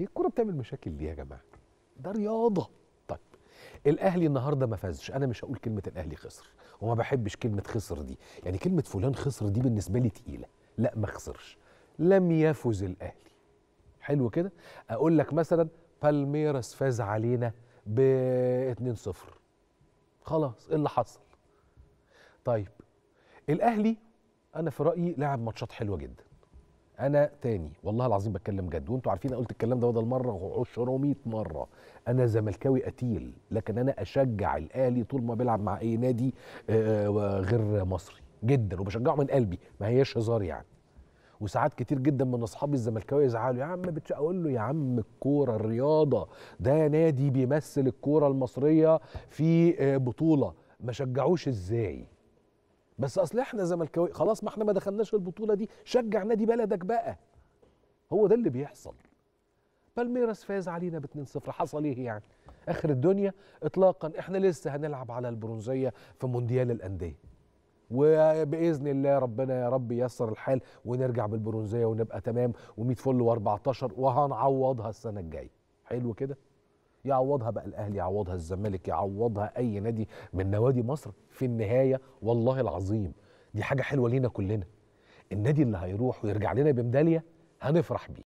هي الكوره بتعمل مشاكل ليه يا جماعه ده رياضه طيب الاهلي النهارده ما فازش انا مش هقول كلمه الاهلي خسر وما بحبش كلمه خسر دي يعني كلمه فلان خسر دي بالنسبه لي تقيله لا ما خسرش لم يفز الاهلي حلو كده اقول لك مثلا بالميراس فاز علينا ب 2 0 خلاص ايه اللي حصل طيب الاهلي انا في رايي لعب ماتشات حلوه جدا انا تاني والله العظيم بتكلم جد وانتوا عارفين قلت الكلام ده بدل مره و 100 مره انا زملكاوي قتيل لكن انا اشجع الاهلي طول ما بيلعب مع اي نادي آه، آه، غير مصري جدا وبشجعه من قلبي ما هياش هزار يعني وساعات كتير جدا من اصحابي الزملكاويه يزعلوا يا عم بتش... اقول له يا عم الكوره الرياضه ده نادي بيمثل الكوره المصريه في آه، بطوله ما شجعوش ازاي بس اصل احنا زملكاويه خلاص ما احنا ما دخلناش البطوله دي شجع نادي بلدك بقى هو ده اللي بيحصل بالميراس فاز علينا ب 2-0 حصل ايه يعني اخر الدنيا اطلاقا احنا لسه هنلعب على البرونزيه في مونديال الانديه وباذن الله ربنا يا رب ييسر الحال ونرجع بالبرونزيه ونبقى تمام و100 فل و14 وهنعوضها السنه الجايه حلو كده يعوضها بقى الاهلي يعوضها الزمالك يعوضها اي نادي من نوادي مصر في النهايه والله العظيم دي حاجه حلوه لينا كلنا النادي اللي هيروح ويرجع لنا بميداليه هنفرح بيه